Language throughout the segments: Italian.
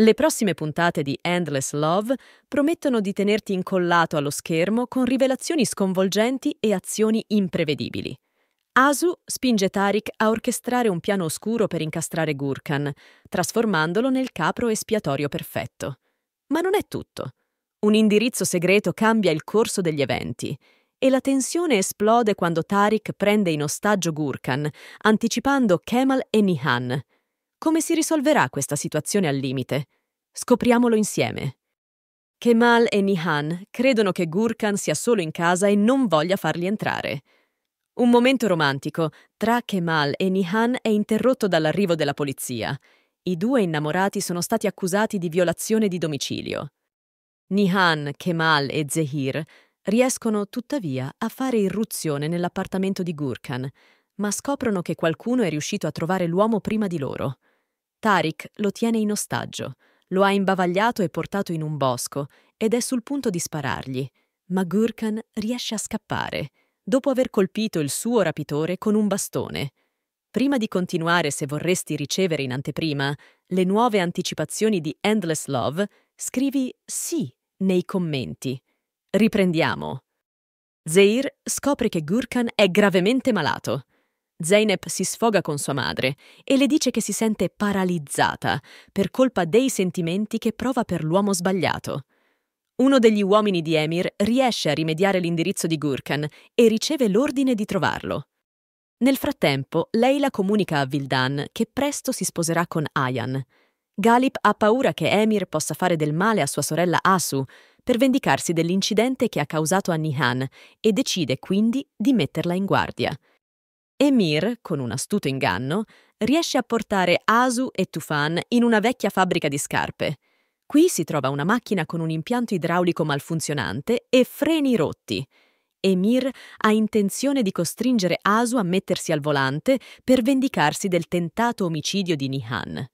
Le prossime puntate di Endless Love promettono di tenerti incollato allo schermo con rivelazioni sconvolgenti e azioni imprevedibili. Asu spinge Tarik a orchestrare un piano oscuro per incastrare Gurkhan, trasformandolo nel capro espiatorio perfetto. Ma non è tutto. Un indirizzo segreto cambia il corso degli eventi e la tensione esplode quando Tarik prende in ostaggio Gurkhan, anticipando Kemal e Nihan, come si risolverà questa situazione al limite? Scopriamolo insieme. Kemal e Nihan credono che Gurkan sia solo in casa e non voglia farli entrare. Un momento romantico tra Kemal e Nihan è interrotto dall'arrivo della polizia. I due innamorati sono stati accusati di violazione di domicilio. Nihan, Kemal e Zehir riescono tuttavia a fare irruzione nell'appartamento di Gurkan, ma scoprono che qualcuno è riuscito a trovare l'uomo prima di loro. Tariq lo tiene in ostaggio, lo ha imbavagliato e portato in un bosco ed è sul punto di sparargli, ma Gurkan riesce a scappare, dopo aver colpito il suo rapitore con un bastone. Prima di continuare, se vorresti ricevere in anteprima le nuove anticipazioni di Endless Love, scrivi sì nei commenti. Riprendiamo. Zeir scopre che Gurkan è gravemente malato. Zeynep si sfoga con sua madre e le dice che si sente paralizzata per colpa dei sentimenti che prova per l'uomo sbagliato. Uno degli uomini di Emir riesce a rimediare l'indirizzo di Gurkan e riceve l'ordine di trovarlo. Nel frattempo, Leila comunica a Vildan che presto si sposerà con Ayan. Galip ha paura che Emir possa fare del male a sua sorella Asu per vendicarsi dell'incidente che ha causato a Nihan e decide quindi di metterla in guardia. Emir, con un astuto inganno, riesce a portare Asu e Tufan in una vecchia fabbrica di scarpe. Qui si trova una macchina con un impianto idraulico malfunzionante e freni rotti. Emir ha intenzione di costringere Asu a mettersi al volante per vendicarsi del tentato omicidio di Nihan.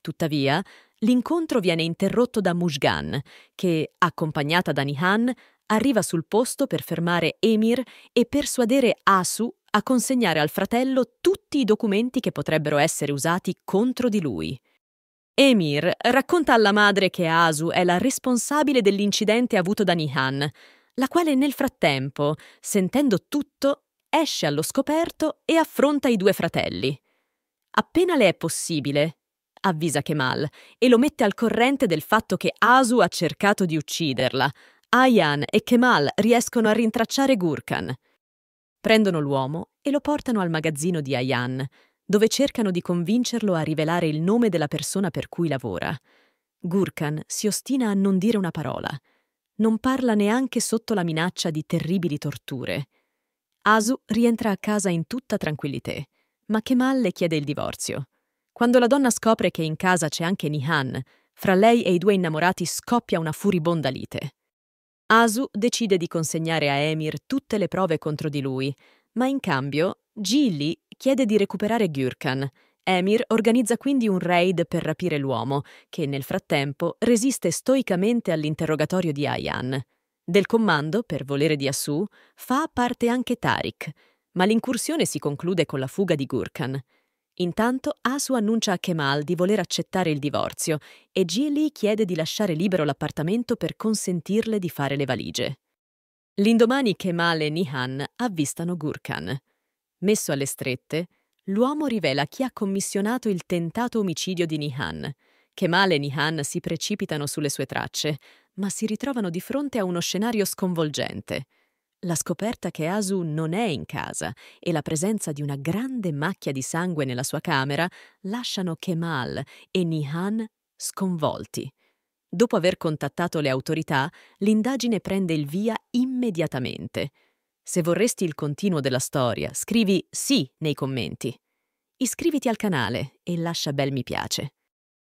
Tuttavia, l'incontro viene interrotto da Mushgan, che, accompagnata da Nihan, arriva sul posto per fermare Emir e persuadere Asu a consegnare al fratello tutti i documenti che potrebbero essere usati contro di lui. Emir racconta alla madre che Asu è la responsabile dell'incidente avuto da Nihan, la quale nel frattempo, sentendo tutto, esce allo scoperto e affronta i due fratelli. Appena le è possibile, avvisa Kemal e lo mette al corrente del fatto che Asu ha cercato di ucciderla. Ayan e Kemal riescono a rintracciare Gurkan. Prendono l'uomo e lo portano al magazzino di Ayan, dove cercano di convincerlo a rivelare il nome della persona per cui lavora. Gurkan si ostina a non dire una parola. Non parla neanche sotto la minaccia di terribili torture. Asu rientra a casa in tutta tranquillità, ma Kemal le chiede il divorzio. Quando la donna scopre che in casa c'è anche Nihan, fra lei e i due innamorati scoppia una furibonda lite. Asu decide di consegnare a Emir tutte le prove contro di lui, ma in cambio Gilly chiede di recuperare Gürkan. Emir organizza quindi un raid per rapire l'uomo, che nel frattempo resiste stoicamente all'interrogatorio di Ayan. Del comando, per volere di Asu, fa parte anche Tarik, ma l'incursione si conclude con la fuga di Gurkan. Intanto Asu annuncia a Kemal di voler accettare il divorzio e Jilly chiede di lasciare libero l'appartamento per consentirle di fare le valigie. L'indomani Kemal e Nihan avvistano Gurkhan. Messo alle strette, l'uomo rivela chi ha commissionato il tentato omicidio di Nihan. Kemal e Nihan si precipitano sulle sue tracce, ma si ritrovano di fronte a uno scenario sconvolgente – la scoperta che Asu non è in casa e la presenza di una grande macchia di sangue nella sua camera lasciano Kemal e Nihan sconvolti. Dopo aver contattato le autorità, l'indagine prende il via immediatamente. Se vorresti il continuo della storia, scrivi sì nei commenti. Iscriviti al canale e lascia bel mi piace.